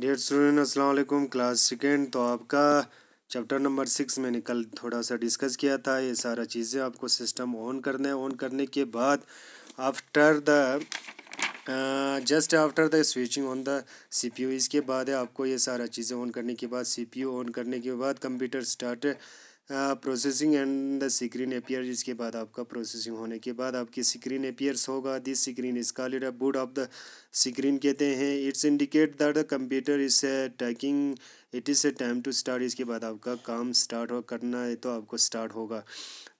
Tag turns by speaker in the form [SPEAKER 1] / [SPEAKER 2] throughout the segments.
[SPEAKER 1] डेढ़ स्टूडेंट असलकुम class second तो आपका चैप्टर नंबर सिक्स मैंने कल थोड़ा सा डिस्कस किया था ये सारा चीज़ें आपको सिस्टम ऑन करना है ऑन करने के बाद after the just after the switching on the CPU इसके बाद है आपको ये सारा चीज़ें ऑन करने के बाद सीपीयू ऑन करने के बाद computer start processing and the screen appear जिसके बाद आपका प्रोसेसिंग होने के बाद आपकी स्क्रीन अपियर्स होगा this screen is called a boot of the screen कहते हैं it's indicate that the computer is taking it is a time to start इसके बाद आपका काम स्टार्ट हो करना है तो आपको स्टार्ट होगा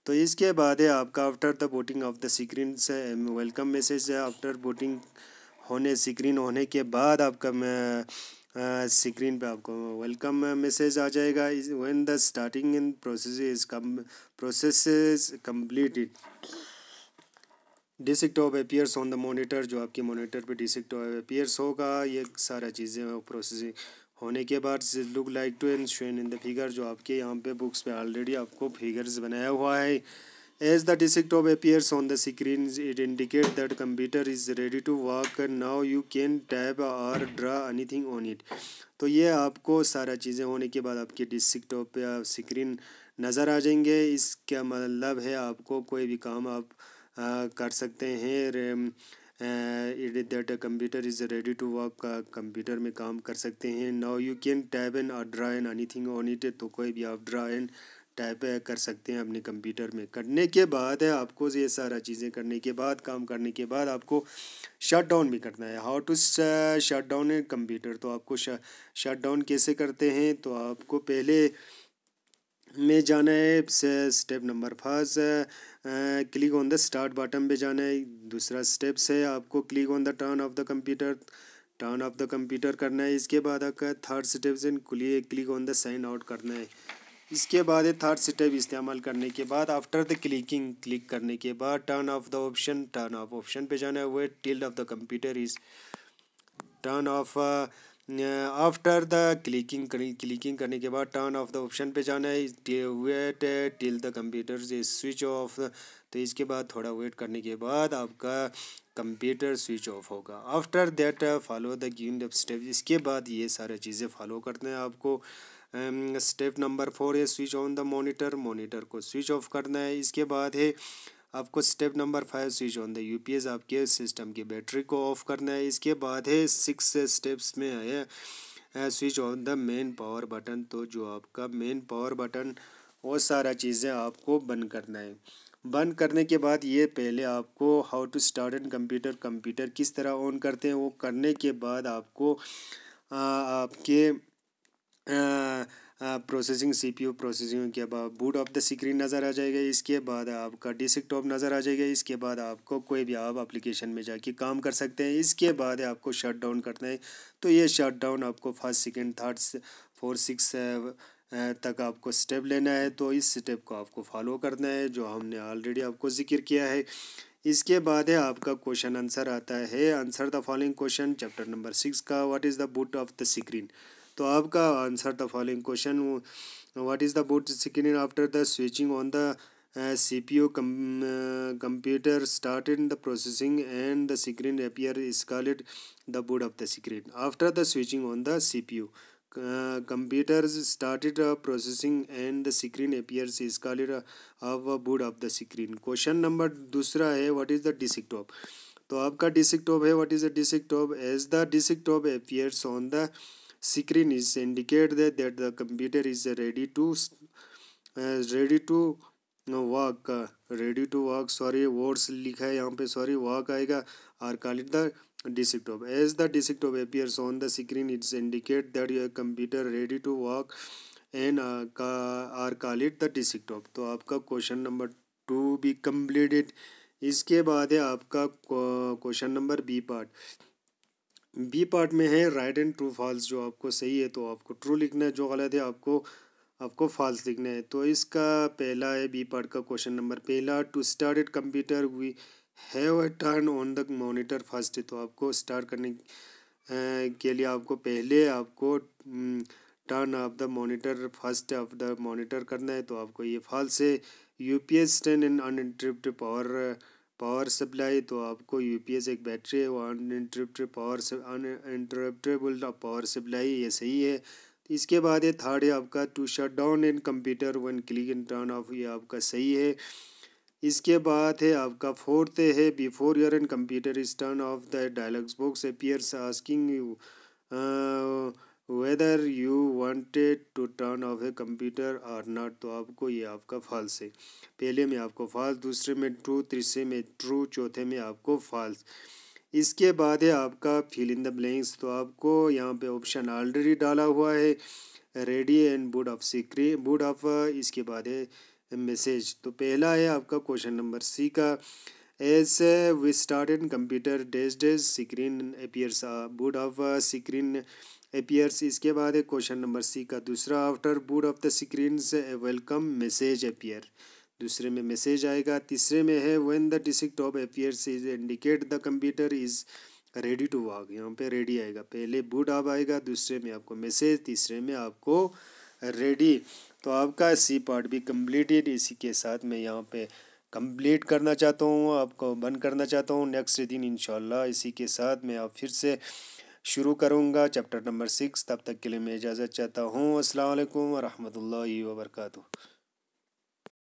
[SPEAKER 1] तो इसके बाद है आपका after the booting of the screen से वेलकम um, मैसेज है आफ्टर बोटिंग होने स्क्रीन होने के बाद आपका मैं स्क्रीन पे आपको वेलकम मैसेज आ जाएगा when the starting in process is come process is completed desktop appears on the monitor जो आपके मॉनिटर पे डिस्क टॉप अपियर्स होगा ये सारा चीज़ें प्रोसेसिंग होने के बाद look like to and shown in the figure जो आपके यहाँ पे बुक्स पे ऑलरेडी आपको फिगर्स बनाया हुआ है As the disk top appears on the screen, it indicates that computer is ready to work. Now you can tap or draw anything on it. तो ये आपको सारा चीज़ें होने के बाद आपके डिस्क टॉप या स्क्रीन नज़र आ जाएंगे इसका मतलब है आपको कोई भी काम आप आ, uh, कर सकते हैं it that computer is ready to work computer में काम कर सकते हैं now you can tab or draw an anything on it तो कोई भी आप ड्रा एंड टाइप कर सकते हैं अपने कंप्यूटर में करने के बाद है आपको ये सारा चीज़ें करने के बाद काम करने के बाद आपको शट डाउन भी करना है how to shut down computer तो आपको शट डाउन कैसे करते हैं तो आपको पहले में जाना है step number first click on the start button पे जाना है दूसरा स्टेप्स है आपको click on the turn off the computer turn off the computer करना है इसके बाद आपका third steps in click on the sign out करना है इसके बाद है थर्ड स्टेप इस्तेमाल करने के बाद आफ्टर द क्लिकिंग क्लिक करने के बाद turn off the option turn off option पे जाना है हुआ till off the computer is turn off after the clicking clicking करने के बाद टर्न ऑफ द ऑप्शन पे जाना है wait till the computer is switch off तो इसके बाद थोड़ा वेट करने के बाद आपका कंप्यूटर स्विच ऑफ होगा after that follow the giving step इसके बाद ये सारे चीज़ें फॉलो करते हैं आपको स्टेप नंबर फोर है switch on the monitor monitor को स्विच ऑफ करना है इसके बाद है आपको step number five switch on the UPS आपके सिस्टम की बैटरी को ऑफ करना है इसके बाद है सिक्स स्टेप्स में है switch on the main power button तो जो आपका मेन पावर बटन वो सारा चीज़ें आपको बंद करना है बंद करने के बाद ये पहले आपको how to start and computer computer किस तरह ऑन करते हैं वो करने के बाद आपको आ, uh, आपके प्रोसेसिंग सीपीयू प्रोसेसिंग के बाद बूट ऑफ द स्क्रीन नज़र आ जाएगा इसके बाद आपका डिस्क टॉप नज़र आ जाएगा इसके बाद आपको कोई भी आप एप्लीकेशन में जाके काम कर सकते हैं इसके बाद आपको शट डाउन करना है तो ये शट डाउन आपको first second third four six तक आपको स्टेप लेना है तो इस स्टेप को आपको फॉलो करना है जो हमने ऑलरेडी आपको जिक्र किया है इसके बाद है आपका क्वेश्चन आंसर आता है answer the following question chapter number six का what is the boot of the screen तो आपका answer the following question what is the boot screen after the switching on the C P U computer start the processing and the screen appear is called the boot of the screen after the switching on the C P U computer started processing and the screen appear is called off boot of the screen question number दूसरा है what is the desktop तो आपका desktop है what is the desktop as the desktop appears on the screen is indicate that, that the computer is ready to uh, ready to work ready to work sorry words लिखा है यहाँ पे sorry work आएगा or call it the desktop as the desktop appears on the screen it's indicate that your computer ready to work an का or call it the desktop तो आपका question number two भी completed इसके बाद है आपका question number B part B part में है राइट एंड ट्रू फॉल्स जो आपको सही है तो आपको ट्रू लिखना है जो गलत है आपको आपको फॉल्स लिखना है तो इसका पहला है बी पार्ट का क्वेश्चन नंबर पहला to start at computer we have a turn on the monitor first तो आपको स्टार्ट करने के लिए आपको पहले आपको turn off the monitor first off the monitor करना है तो आपको ये फॉल्स है U P S ten in uninterrupt power power supply तो आपको यू एक बैटरी है वो uninterrupt power uninterruptible power supply ये सही है इसके बाद ये थर्ड है आपका to shut down and computer one click and turn off ये आपका सही है इसके बाद है आपका फोर्थ है before your and computer is turn off the dialogues box appears asking you whether you wanted to turn off a computer or not तो आपको ये आपका फॉल्स है पहले में आपको फॉल्स दूसरे में ट्रू तीसरे में ट्रू चौथे में आपको फॉल्स इसके बाद है आपका फिल इन द ब्लैंक्स तो आपको यहाँ पे ऑप्शन ऑलरेडी डाला हुआ है ready and boot of screen boot of इसके बाद है मैसेज तो पहला है आपका क्वेश्चन नंबर सी का as we start in computer days days screen appears boot of screen appears इसके बाद है क्वेश्चन नंबर सी का दूसरा after boot of the screen से वेलकम मैसेज अपियर दूसरे में मैसेज आएगा तीसरे में है when the desktop appears is indicate the computer is ready to work यहाँ पे रेडी आएगा पहले बूट आप आएगा दूसरे में आपको मैसेज तीसरे में आपको रेडी तो आपका सी पार्ट भी कम्प्लीटेड इसी के साथ मैं यहाँ पे कंप्लीट करना चाहता हूँ आपको बंद करना चाहता हूँ नेक्स्ट दिन इंशाल्लाह इसी के साथ मैं आप फिर से शुरू करूँगा चैप्टर नंबर सिक्स तब तक के लिए मैं इजाज़त चाहता हूँ असल वरहमल वर्का